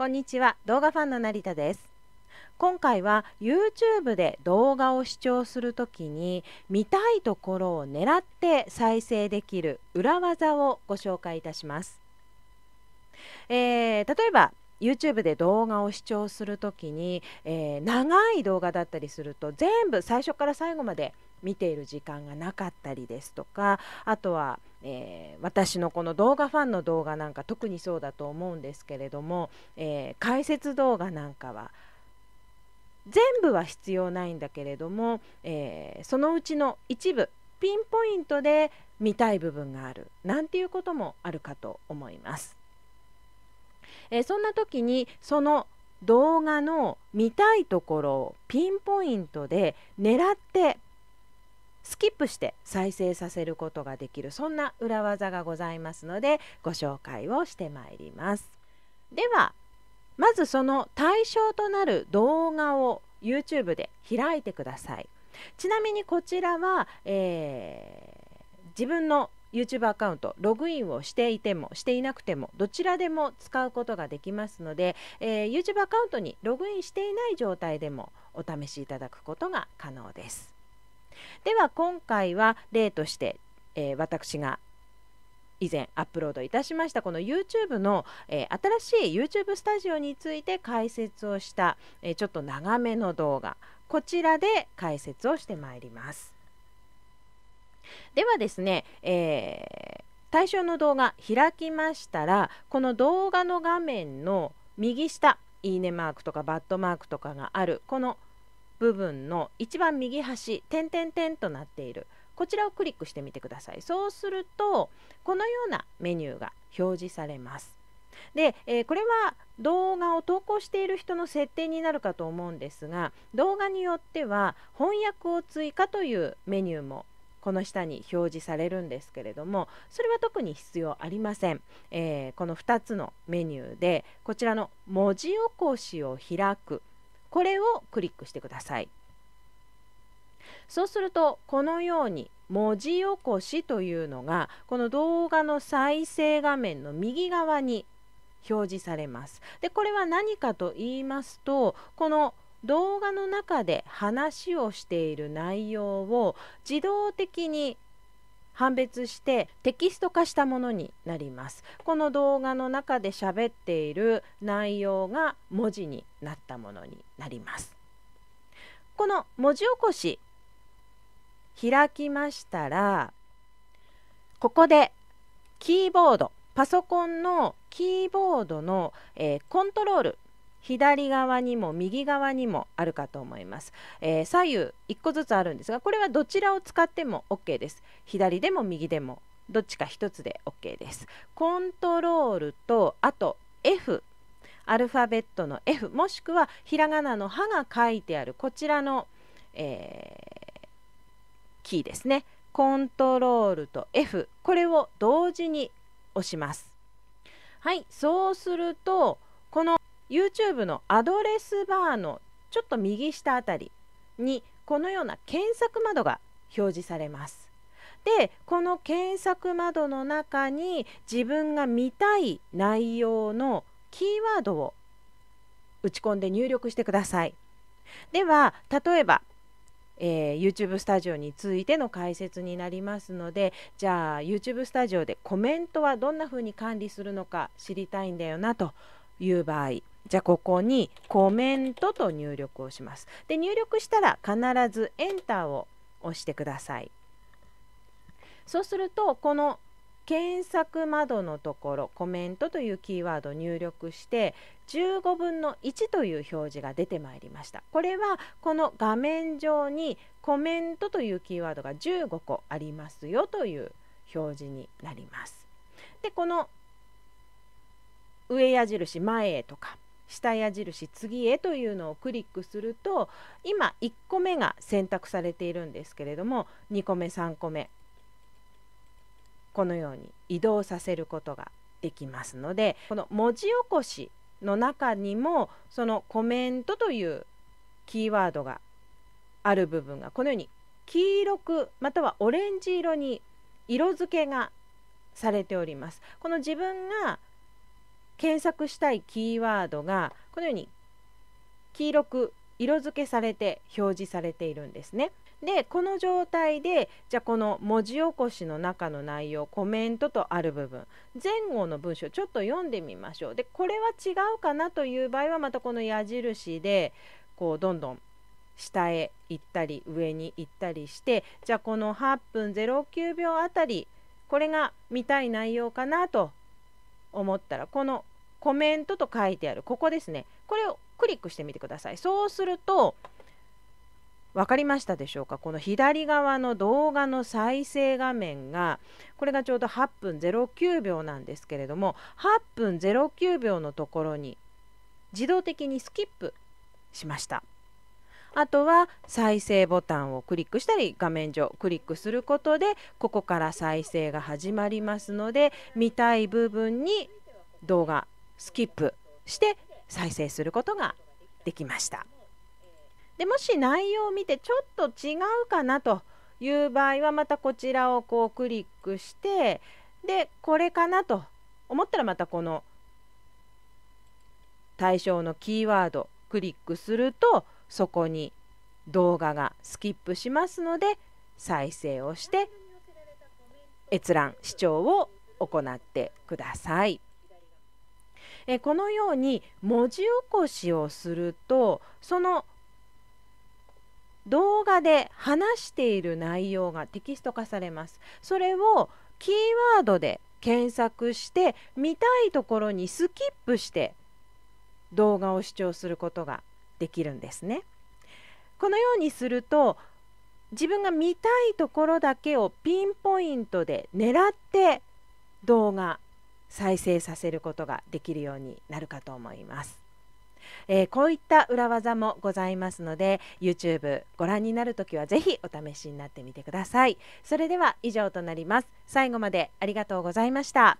こんにちは動画ファンの成田です今回は YouTube で動画を視聴する時に見たいところを狙って再生できる裏技をご紹介いたします、えー、例えば YouTube で動画を視聴する時に、えー、長い動画だったりすると全部最初から最後まで見ている時間がなかったりですとかあとは、えー、私のこの動画ファンの動画なんか特にそうだと思うんですけれども、えー、解説動画なんかは全部は必要ないんだけれども、えー、そのうちの一部ピンポイントで見たい部分があるなんていうこともあるかと思います。えそんな時にその動画の見たいところをピンポイントで狙ってップして再生させることができるそんな裏技がございますのでご紹介をしてまいります。ではまずその対象となる動画を YouTube で開いてください。ちなみにこちらは、えー、自分の YouTube アカウントログインをしていてもしていなくてもどちらでも使うことができますので、えー、YouTube アカウントにログインしていない状態でもお試しいただくことが可能です。では今回は例として、えー、私が以前アップロードいたしましたこの YouTube の、えー、新しい YouTube スタジオについて解説をした、えー、ちょっと長めの動画こちらで解説をしてまいりますではですね、えー、対象の動画開きましたらこの動画の画面の右下いいねマークとかバットマークとかがあるこの「部分の一番右端点点点となっているこちらをクリックしてみてくださいそうするとこのようなメニューが表示されますで、えー、これは動画を投稿している人の設定になるかと思うんですが動画によっては翻訳を追加というメニューもこの下に表示されるんですけれどもそれは特に必要ありません、えー、この2つのメニューでこちらの文字起こしを開くこれをクリックしてくださいそうするとこのように文字起こしというのがこの動画の再生画面の右側に表示されますでこれは何かと言いますとこの動画の中で話をしている内容を自動的に判別してテキスト化したものになりますこの動画の中で喋っている内容が文字になったものになりますこの文字起こし開きましたらここでキーボードパソコンのキーボードの、えー、コントロール左側にも右側にもあるかと思います、えー、左右1個ずつあるんですがこれはどちらを使っても OK です左でも右でもどっちか1つで OK ですコントロールとあと F アルファベットの F もしくはひらがなの「は」が書いてあるこちらの、えー、キーですねコントロールと F これを同時に押しますはいそうするとこの YouTube のアドレスバーのちょっと右下あたりにこのような検索窓が表示されます。でこの検索窓の中に自分が見たい内容のキーワードを打ち込んで入力してください。では例えば、えー、YouTube スタジオについての解説になりますのでじゃあ YouTube スタジオでコメントはどんな風に管理するのか知りたいんだよなという場合じゃあここにコメントと入力をします。で入力したら必ずエンターを押してください。そうするとこの検索窓のところコメントというキーワードを入力して15分の1という表示が出てまいりましたこれはこの画面上にコメントというキーワードが15個ありますよという表示になりますでこの上矢印前へとか下矢印次へというのをクリックすると今1個目が選択されているんですけれども2個目3個目このように移動させることができますのでこの文字起こしの中にもそのコメントというキーワードがある部分がこのように黄色くまたはオレンジ色に色付けがされております。この自分が検索したいキーワードがこのように黄色く色付けされて表示されているんですね。でこの状態でじゃあこの文字起こしの中の内容コメントとある部分前後の文章ちょっと読んでみましょうでこれは違うかなという場合はまたこの矢印でこうどんどん下へ行ったり上に行ったりしてじゃあこの8分09秒あたりこれが見たい内容かなと思ったらこのコメントと書いてあるここですねこれをクリックしてみてくださいそうすると分かりましたでしょうかこの左側の動画の再生画面がこれがちょうど8分09秒なんですけれども8分09秒のところに自動的にスキップしましたあとは再生ボタンをクリックしたり画面上クリックすることでここから再生が始まりますので見たい部分に動画スキップして再生することができましたでもし内容を見てちょっと違うかなという場合はまたこちらをこうクリックしてでこれかなと思ったらまたこの対象のキーワードクリックするとそこに動画がスキップしますので再生をして閲覧視聴を行ってください。えこのように文字起こしをするとその動画で話している内容がテキスト化されます。それをキーワードで検索して見たいところにスキップして動画を視聴することができるんですね。このようにすると自分が見たいところだけをピンポイントで狙って動画再生させることができるようになるかと思います。えー、こういった裏技もございますので YouTube ご覧になるときはぜひお試しになってみてくださいそれでは以上となります最後までありがとうございました